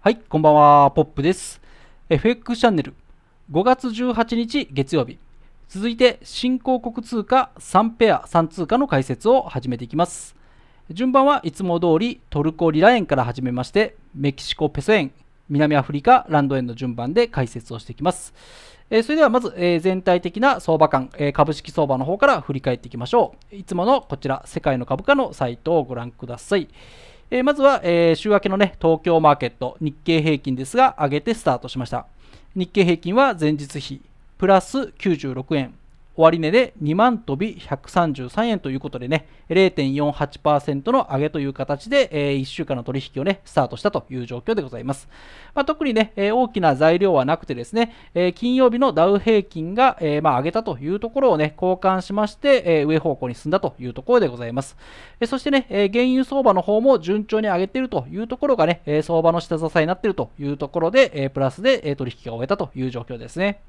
はい、こんばんは、ポップです。FX チャンネル、5月18日月曜日。続いて、新興国通貨3ペア3通貨の解説を始めていきます。順番はいつも通りトルコリラ円から始めまして、メキシコペソ円、南アフリカランド円の順番で解説をしていきます。それではまず、全体的な相場感、株式相場の方から振り返っていきましょう。いつものこちら、世界の株価のサイトをご覧ください。えー、まずは、えー、週明けのね、東京マーケット、日経平均ですが、上げてスタートしました。日経平均は前日比、プラス96円。終値で2万飛び133円ということでね、0.48%の上げという形で、えー、1週間の取引をね、スタートしたという状況でございます。まあ、特にね、えー、大きな材料はなくてですね、えー、金曜日のダウ平均が、えまあ、上げたというところをね、交換しまして、え上方向に進んだというところでございます。えそしてね、え原油相場の方も順調に上げているというところがね、え相場の下支えになっているというところで、えプラスで、え取引が終えたという状況ですね。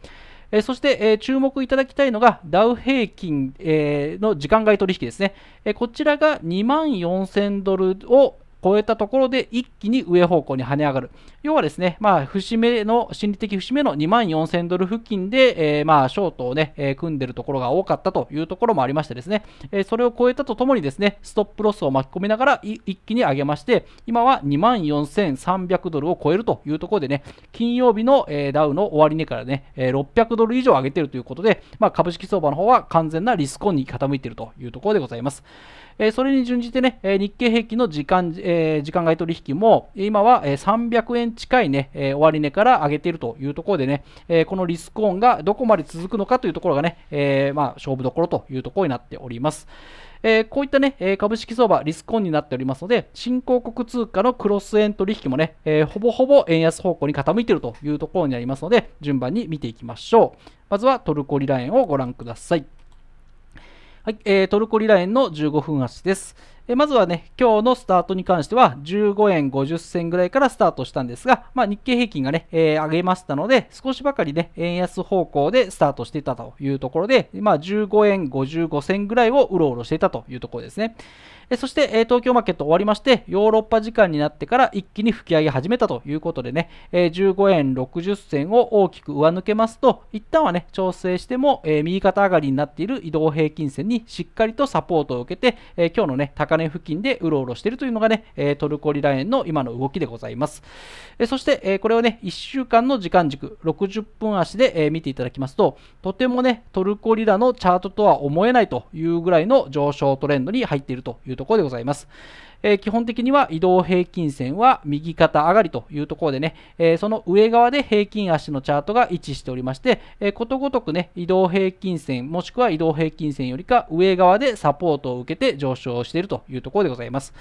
えそして、え注目いただきたいのがダウ平均、えの時間外取引ですね、えこちらが2万4000ドルを、超えたところで一気に上方向に跳ね上がる。要はですね、まあ、節目の、心理的節目の2万4000ドル付近で、えー、まあ、ショートをね、えー、組んでるところが多かったというところもありましてですね、えー、それを超えたとともにですね、ストップロスを巻き込みながら一気に上げまして、今は2万4300ドルを超えるというところでね、金曜日の、えダウの終値からね、え600ドル以上上げてるということで、まあ、株式相場の方は完全なリスコンに傾いているというところでございます。えそれに準じてね、え日経平均の時間,、え時間外取引も今は、え300円近いね、え終値から上げているというところでね、えこのリスクオンがどこまで続くのかというところがね、えまあ、勝負どころというところになっております。えー、こういったね、えー、株式相場、リスクオンになっておりますので、新興国通貨のクロス円取引もね、えー、ほぼほぼ円安方向に傾いているというところになりますので、順番に見ていきましょう。まずはトルコリラ円をご覧ください。はい、えー、トルコリラ園の15分足です。まずはね、今日のスタートに関しては、15円50銭ぐらいからスタートしたんですが、まあ、日経平均がね、えー、上げましたので、少しばかりね、円安方向でスタートしていたというところで、まあ、15円55銭ぐらいをうろうろしていたというところですね。そして、東京マーケット終わりまして、ヨーロッパ時間になってから一気に吹き上げ始めたということでね、15円60銭を大きく上抜けますと、一旦はね、調整しても、右肩上がりになっている移動平均線にしっかりとサポートを受けて、今日のね、高値金付近でうろうろしているというのがね、トルコリラ円の今の動きでございます。そして、これをね、1週間の時間軸、60分足で、見ていただきますと、とてもね、トルコリラのチャートとは思えないというぐらいの上昇トレンドに入っているというところでございます。えー、基本的には移動平均線は右肩上がりというところでね、えー、その上側で平均足のチャートが位置しておりまして、えー、ことごとくね、移動平均線、もしくは移動平均線よりか上側でサポートを受けて上昇しているというところでございます。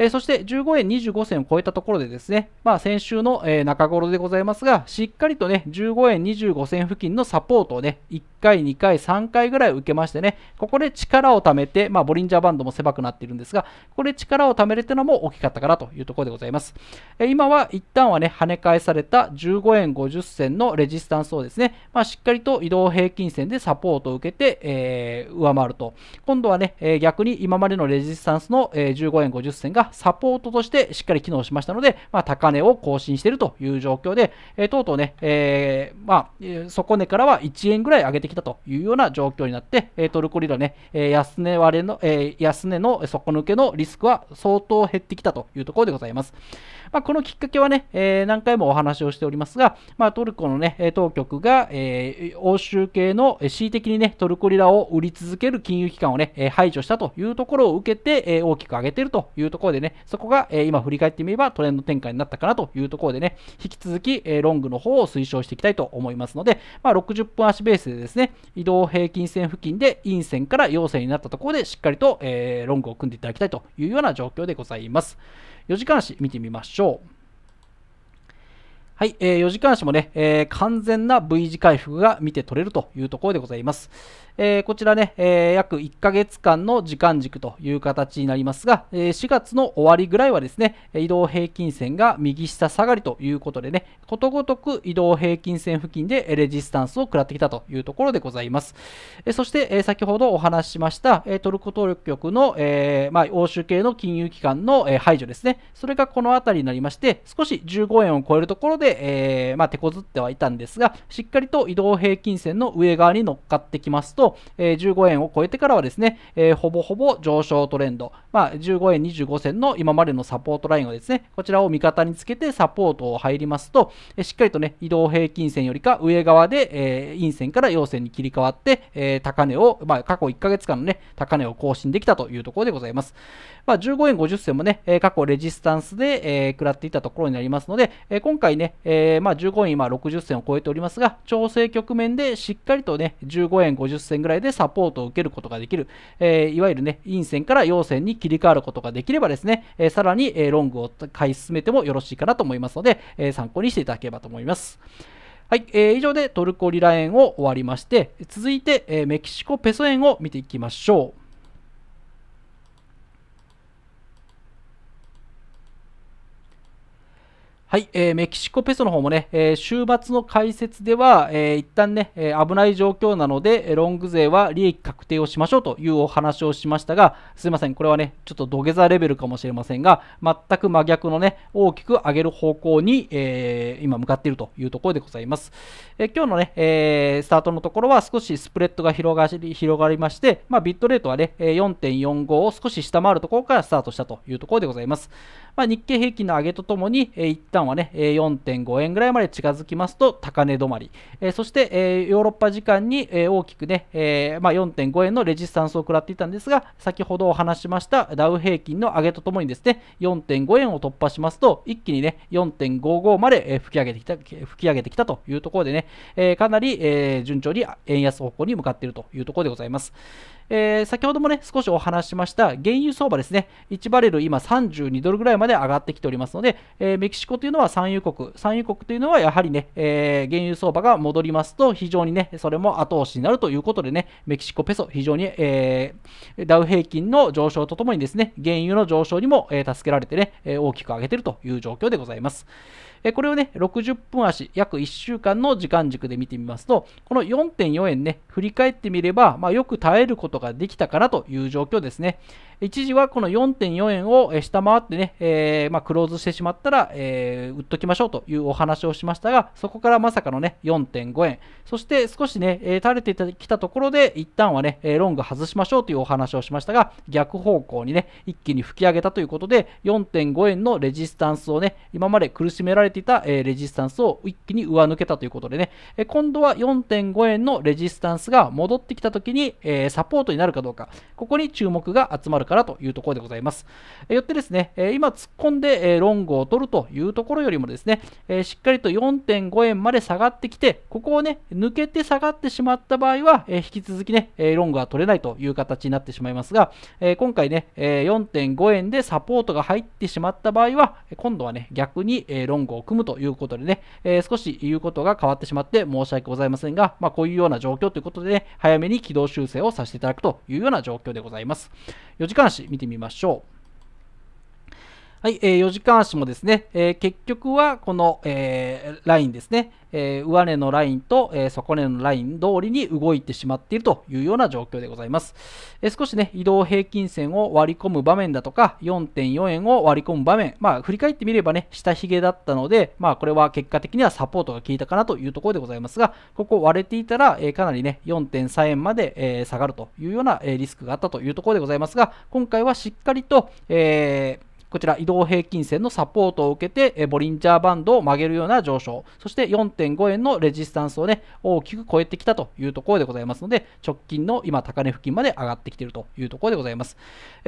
えそして15円25銭を超えたところでですね、まあ、先週の、え中頃でございますが、しっかりとね、15円25銭付近のサポートをね、1回、2回、3回ぐらい受けましてね、ここで力を貯めて、まあ、ボリンジャーバンドも狭くなっているんですが、これ力を貯めるいうのも大きかったかなというところでございます。え今は一旦はね、跳ね返された15円50銭のレジスタンスをですね、まあ、しっかりと移動平均線でサポートを受けて、えー、上回ると。今度はね、え逆に今までのレジスタンスの、え15円50銭がサポートとしてしっかり機能しましたので、まあ、高値を更新しているという状況で、えー、とうとうね、えー、まあ、底値からは1円ぐらい上げてきたというような状況になって、えトルコリラね、え安値割れの、え安値の底抜けのリスクは相当減ってきたというところでございます。まあ、このきっかけはね、えー、何回もお話をしておりますが、まあ、トルコのね、当局が、えー、欧州系の恣意的にね、トルコリラを売り続ける金融機関をね、排除したというところを受けて、えー、大きく上げているというところでね、そこが、えー、今振り返ってみればトレンド展開になったかなというところでね、引き続き、えー、ロングの方を推奨していきたいと思いますので、まあ、60分足ベースでですね、移動平均線付近で陰線から陽線になったところでしっかりと、えー、ロングを組んでいただきたいというような状況でございます。4時間足見てみましょう。はい、えー、4時間足もね、えー、完全な V 字回復が見て取れるというところでございます。えー、こちらね、えー、約1ヶ月間の時間軸という形になりますが、えー、4月の終わりぐらいはですね、移動平均線が右下下がりということでね、ことごとく移動平均線付近でレジスタンスを食らってきたというところでございます。えそして、え先ほどお話ししました、えトルコ当局の、えまあ、欧州系の金融機関の、え排除ですね、それがこの辺りになりまして、少し15円を超えるところで、えまあ、手こずってはいたんですが、しっかりと移動平均線の上側に乗っかってきますと、15円を超えてからはですね、ほぼほぼ上昇トレンド、まあ、15円25銭の今までのサポートラインをですね、こちらを味方につけてサポートを入りますと、しっかりとね、移動平均線よりか上側で、陰線から陽線に切り替わって、高値を、まあ、過去1ヶ月間のね、高値を更新できたというところでございます。まあ、15円50銭もね、過去レジスタンスで、食らっていたところになりますので、今回ね、まあ、15円今60銭を超えておりますが、調整局面でしっかりとね、15円50銭線ぐらいでサポートを受けることができる、えいわゆるね、陰線から陽線に切り替わることができればですね、えさらに、えロングを買い進めてもよろしいかなと思いますので、え参考にしていただければと思います。はい、えー、以上でトルコリラ円を終わりまして、続いて、えメキシコペソ円を見ていきましょう。はい、えー、メキシコペソの方もね、えー、週末の解説では、えー、一旦ね、えー、危ない状況なので、ロング勢は利益確定をしましょうというお話をしましたが、すいません、これはね、ちょっと土下座レベルかもしれませんが、全く真逆のね、大きく上げる方向に、えー、今向かっているというところでございます。えー、今日のね、えー、スタートのところは少しスプレッドが広がり広がりまして、まあ、ビットレートはね、4.45を少し下回るところからスタートしたというところでございます。まあ、日経平均の上げとともに、えー、一旦はね、4.5円ぐらいまで近づきますと高値止まり、えー、そして、えー、ヨーロッパ時間に、えー、大きくね、えーまあ、4.5円のレジスタンスを食らっていたんですが、先ほどお話しましたダウ平均の上げとともにですね、4.5円を突破しますと、一気にね、4.55まで、えー、吹き上げてきた、吹き上げてきたというところでね、えー、かなり、えー、順調に円安方向に向かっているというところでございます。えー、先ほどもね、少しお話しました、原油相場ですね、1バレル今32ドルぐらいまで上がってきておりますので、えー、メキシコというのは産油国、産油国というのはやはりね、えー、原油相場が戻りますと、非常にね、それも後押しになるということでね、メキシコペソ、非常に、えダウ平均の上昇とともにですね、原油の上昇にも、え助けられてね、大きく上げているという状況でございます。えこれをね、60分足、約1週間の時間軸で見てみますと、この4.4円ね、振り返ってみれば、まあ、よく耐えることができたかなという状況ですね。一時はこの4.4円を下回ってね、えー、まあ、クローズしてしまったら、えー、売っときましょうというお話をしましたが、そこからまさかのね、4.5円、そして少しね、え垂れてきたところで、一旦はね、ロング外しましょうというお話をしましたが、逆方向にね、一気に吹き上げたということで、4.5円のレジスタンスをね、今まで苦しめられれていた、えレジスタンスを一気に上抜けたということでね、え今度は4.5円のレジスタンスが戻ってきたときに、えサポートになるかどうか、ここに注目が集まるからというところでございます。えよってですね、え今突っ込んで、えロングを取るというところよりもですね、えしっかりと4.5円まで下がってきて、ここをね、抜けて下がってしまった場合は、え引き続きね、えロングは取れないという形になってしまいますが、え今回ね、え4.5円でサポートが入ってしまった場合は、今度はね、逆に、ロングをを組むということでね、えー、少し言うことが変わってしまって申し訳ございませんが、まあ、こういうような状況ということで、ね、早めに軌道修正をさせていただくというような状況でございます。4時間足見てみましょう。はい、えー、4時間足もですね、えー、結局はこの、えー、ラインですね、え上値のラインと、え底値のライン通りに動いてしまっているというような状況でございます。え少しね、移動平均線を割り込む場面だとか、4.4円を割り込む場面、まあ、振り返ってみればね、下髭だったので、まあ、これは結果的にはサポートが効いたかなというところでございますが、ここ割れていたら、えかなりね、4.3円まで、え下がるというような、えリスクがあったというところでございますが、今回はしっかりと、えーこちら移動平均線のサポートを受けてボリンジャーバンドを曲げるような上昇そして4.5円のレジスタンスをね大きく超えてきたというところでございますので直近の今高値付近まで上がってきているというところでございます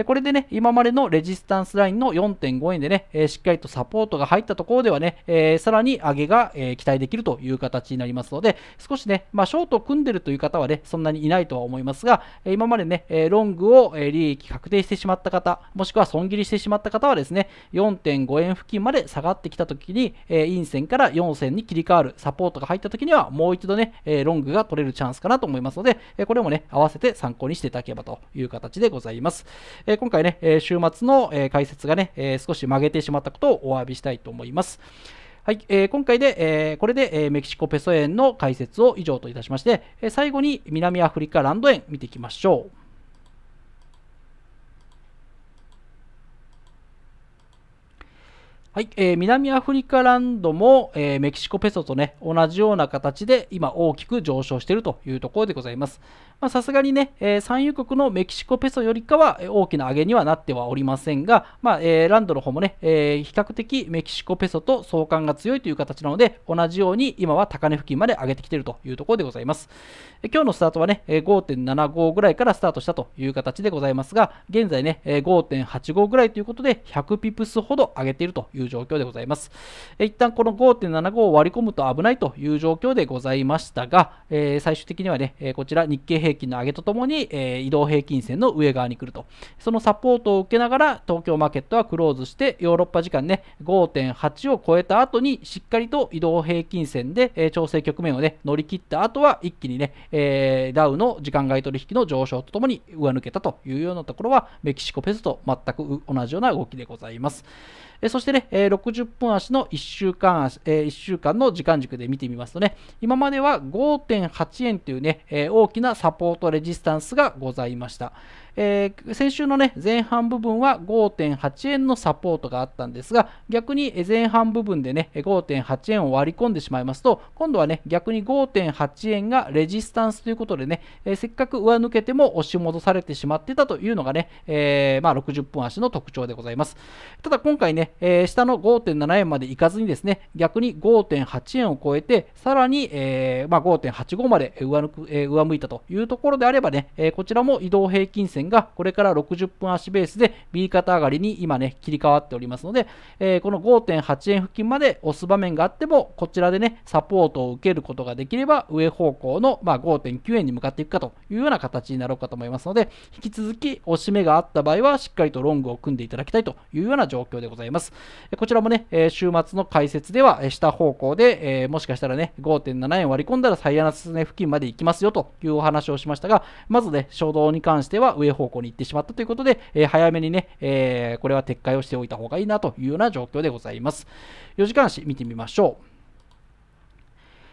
これでね今までのレジスタンスラインの4.5円でねしっかりとサポートが入ったところではね、さらに上げが、期待できるという形になりますので少しね、まあ、ショートを組んでるという方はねそんなにいないとは思いますが今までねロングを利益確定してしまった方もしくは損切りしてしまった方ははですね、4.5円付近まで下がってきたときに、えー、陰線から4線に切り替わるサポートが入ったときには、もう一度ね、えー、ロングが取れるチャンスかなと思いますので、えー、これもね、合わせて参考にしていただければという形でございます。えー、今回ね、え週末の、え解説がね、え少し曲げてしまったことをお詫びしたいと思います。はい、えー、今回で、えー、これで、えー、メキシコペソ円の解説を以上といたしまして、え最後に南アフリカランド円見ていきましょう。はい、えー、南アフリカランドも、えー、メキシコペソとね、同じような形で今大きく上昇しているというところでございます。さすがにね、えー、産油国のメキシコペソよりかは大きな上げにはなってはおりませんが、まあ、えー、ランドの方もね、えー、比較的メキシコペソと相関が強いという形なので、同じように今は高値付近まで上げてきているというところでございます。今日のスタートはね、5.75ぐらいからスタートしたという形でございますが、現在ね、5.85ぐらいということで、100ピプスほど上げているといういう状況でございます。え一旦この5.75を割り込むと危ないという状況でございましたが、えー、最終的にはね、えこちら日経平均の上げとともに、えー、移動平均線の上側に来ると。そのサポートを受けながら東京マーケットはクローズして、ヨーロッパ時間ね、5.8を超えた後にしっかりと移動平均線で、え調整局面をね、乗り切った後は一気にね、えー、ダウの時間外取引の上昇とともに上抜けたというようなところはメキシコペソと全く同じような動きでございます。そしてね、60分足の1週間足、1週間の時間軸で見てみますとね、今までは5.8円というね、大きなサポートレジスタンスがございました。えー、先週の、ね、前半部分は5.8円のサポートがあったんですが逆に前半部分で、ね、5.8円を割り込んでしまいますと今度は、ね、逆に5.8円がレジスタンスということでね、えー、せっかく上抜けても押し戻されてしまってたというのがね、えー、まあ、60分足の特徴でございますただ今回ね、えー、下の5.7円までいかずにですね、逆に5.8円を超えて、さらに、えーまあ、5.85まで上抜く、えー、上向いたというところであればね、えー、こちらも移動平均線がこれから60分足ベースで B 型上がりに今ね、切り替わっておりますので、えー、この5.8円付近まで押す場面があっても、こちらでね、サポートを受けることができれば、上方向の、まあ、5.9円に向かっていくかというような形になろうかと思いますので、引き続き、押し目があった場合は、しっかりとロングを組んでいただきたいというような状況でございます。ます。こちらもね、週末の解説では下方向で、もしかしたらね、5.7円割り込んだら最安値付近まで行きますよというお話をしましたが、まずね、衝動に関しては上方向に行ってしまったということで、早めにね、これは撤回をしておいた方がいいなというような状況でございます。4時間足見てみましょう。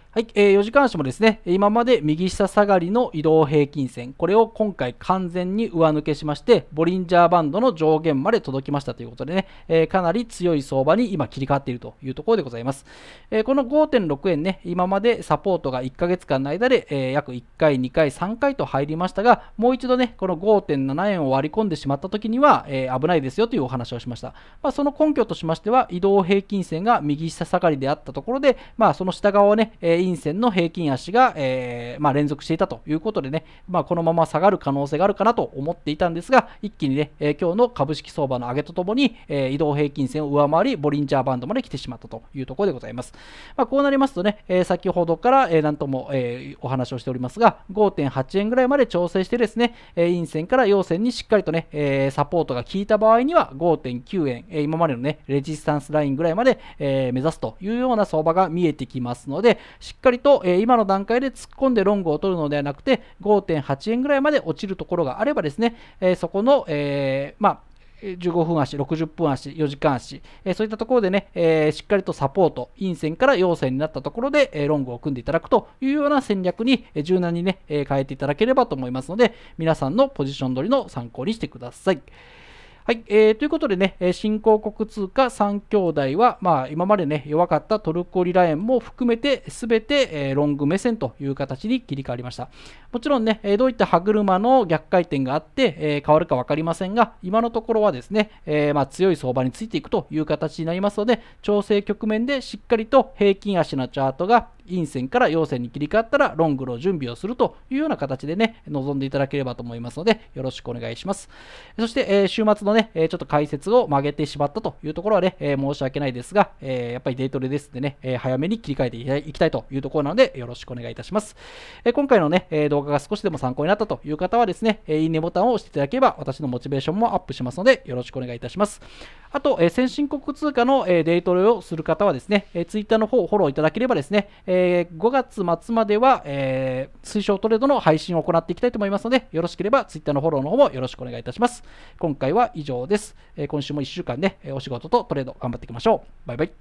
はい、え4時間足もですね、今まで右下下がりの移動平均線、これを今回完全に上抜けしまして、ボリンジャーバンドの上限まで届きましたということでね、えかなり強い相場に今切り替わっているというところでございます。えこの5.6円ね、今までサポートが1ヶ月間の間で、え約1回、2回、3回と入りましたが、もう一度ね、この5.7円を割り込んでしまった時には、え危ないですよというお話をしました。まあ、その根拠としましては、移動平均線が右下下がりであったところで、まあ、その下側をね、え陰線の平均足が、えー、まあ、連続していたということでね、まあ、このまま下がる可能性があるかなと思っていたんですが、一気にね、えー、今日の株式相場の上げとともに、え移動平均線を上回り、ボリンジャーバンドまで来てしまったというところでございます。まあ、こうなりますとね、え先ほどから、え何とも、えお話をしておりますが、5.8円ぐらいまで調整してですね、え陰線から陽線にしっかりとね、えサポートが効いた場合には5.9円、え今までのね、レジスタンスラインぐらいまで、え目指すというような相場が見えてきますので、しっかりと、え今の段階で突っ込んでロングを取るのではなくて5.8円ぐらいまで落ちるところがあればですね、えそこの、えまあ15分足、60分足、4時間足、えそういったところでね、えー、しっかりとサポート、陰線から陽線になったところで、えロングを組んでいただくというような戦略に、え柔軟にね、え変えていただければと思いますので、皆さんのポジション取りの参考にしてください。はい、えー、ということでね、新興国通貨3兄弟は、まあ、今までね、弱かったトルコリラ円も含めて、すべて、えロング目線という形に切り替わりました。もちろんね、えどういった歯車の逆回転があって、えー、変わるか分かりませんが、今のところはですね、えー、まあ、強い相場についていくという形になりますので、調整局面でしっかりと平均足のチャートが陰線から陽線に切り替わったらロングー準備をするというような形でね、臨んでいただければと思いますので、よろしくお願いします。そして、え週末のね、ちょっと解説を曲げてしまったというところはね、え申し訳ないですが、えやっぱりデイトレですんでね、え早めに切り替えていきたいというところなので、よろしくお願いいたします。え今回のね、動画が少しでも参考になったという方はですね、いいねボタンを押していただければ、私のモチベーションもアップしますので、よろしくお願いいたします。あと、先進国通貨のデイトレをする方はですね、Twitter の方をフォローいただければですね、えー、5月末までは、えー、推奨トレードの配信を行っていきたいと思いますので、よろしければ Twitter のフォローの方もよろしくお願いいたします。今回は以上です。え今週も1週間ね、お仕事とトレード頑張っていきましょう。バイバイ。